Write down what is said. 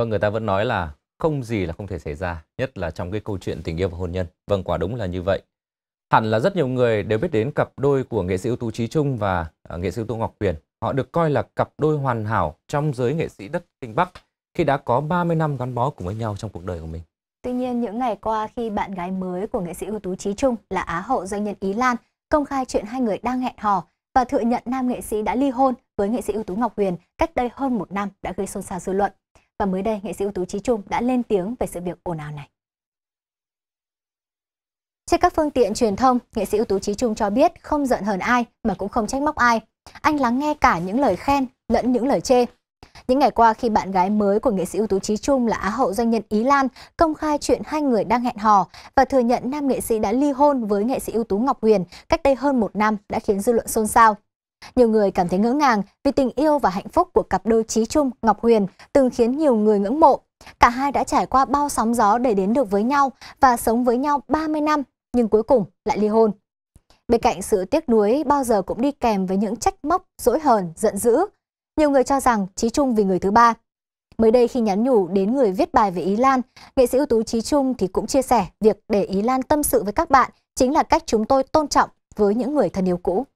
Vâng, người ta vẫn nói là không gì là không thể xảy ra, nhất là trong cái câu chuyện tình yêu và hôn nhân. Vâng, quả đúng là như vậy. Hẳn là rất nhiều người đều biết đến cặp đôi của nghệ sĩ ưu tú Trí Trung và uh, nghệ sĩ ưu tú Ngọc Huyền. Họ được coi là cặp đôi hoàn hảo trong giới nghệ sĩ đất Kinh Bắc khi đã có 30 năm gắn bó cùng với nhau trong cuộc đời của mình. Tuy nhiên, những ngày qua khi bạn gái mới của nghệ sĩ ưu tú Trí Trung là Á hậu doanh nhân Ý Lan công khai chuyện hai người đang hẹn hò và thừa nhận nam nghệ sĩ đã ly hôn với nghệ sĩ ưu tú Ngọc Huyền cách đây hơn một năm đã gây xôn xao dư luận. Và mới đây, nghệ sĩ ưu tú Trí Trung đã lên tiếng về sự việc ồn ào này. Trên các phương tiện truyền thông, nghệ sĩ ưu tú Trí Trung cho biết không giận hờn ai mà cũng không trách móc ai. Anh lắng nghe cả những lời khen lẫn những lời chê. Những ngày qua khi bạn gái mới của nghệ sĩ ưu tú Trí Trung là Á hậu doanh nhân Ý Lan công khai chuyện hai người đang hẹn hò và thừa nhận nam nghệ sĩ đã ly hôn với nghệ sĩ ưu tú Ngọc Huyền cách đây hơn một năm đã khiến dư luận xôn xao. Nhiều người cảm thấy ngỡ ngàng vì tình yêu và hạnh phúc của cặp đôi Trí Trung Ngọc Huyền từng khiến nhiều người ngưỡng mộ. Cả hai đã trải qua bao sóng gió để đến được với nhau và sống với nhau 30 năm nhưng cuối cùng lại ly hôn. Bên cạnh sự tiếc nuối bao giờ cũng đi kèm với những trách móc, dỗi hờn, giận dữ. Nhiều người cho rằng Trí Trung vì người thứ ba. Mới đây khi nhắn nhủ đến người viết bài về Ý Lan, nghệ sĩ ưu tú Trí Trung thì cũng chia sẻ việc để Ý Lan tâm sự với các bạn chính là cách chúng tôi tôn trọng với những người thân yêu cũ.